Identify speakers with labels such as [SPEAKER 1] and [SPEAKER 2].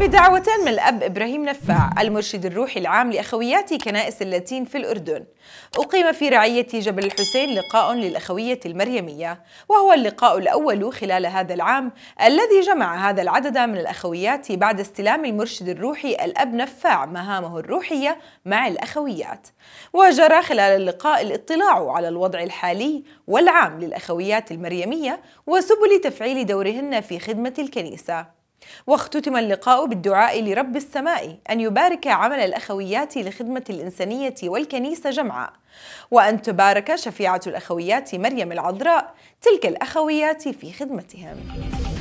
[SPEAKER 1] بدعوة من الأب إبراهيم نفاع المرشد الروحي العام لأخويات كنائس اللاتين في الأردن أقيم في رعية جبل الحسين لقاء للأخوية المريمية وهو اللقاء الأول خلال هذا العام الذي جمع هذا العدد من الأخويات بعد استلام المرشد الروحي الأب نفاع مهامه الروحية مع الأخويات وجرى خلال اللقاء الاطلاع على الوضع الحالي والعام للأخويات المريمية وسبل تفعيل دورهن في خدمة الكنيسة واختتم اللقاء بالدعاء لرب السماء أن يبارك عمل الأخويات لخدمة الإنسانية والكنيسة جمعاء وأن تبارك شفيعة الأخويات مريم العذراء تلك الأخويات في خدمتهم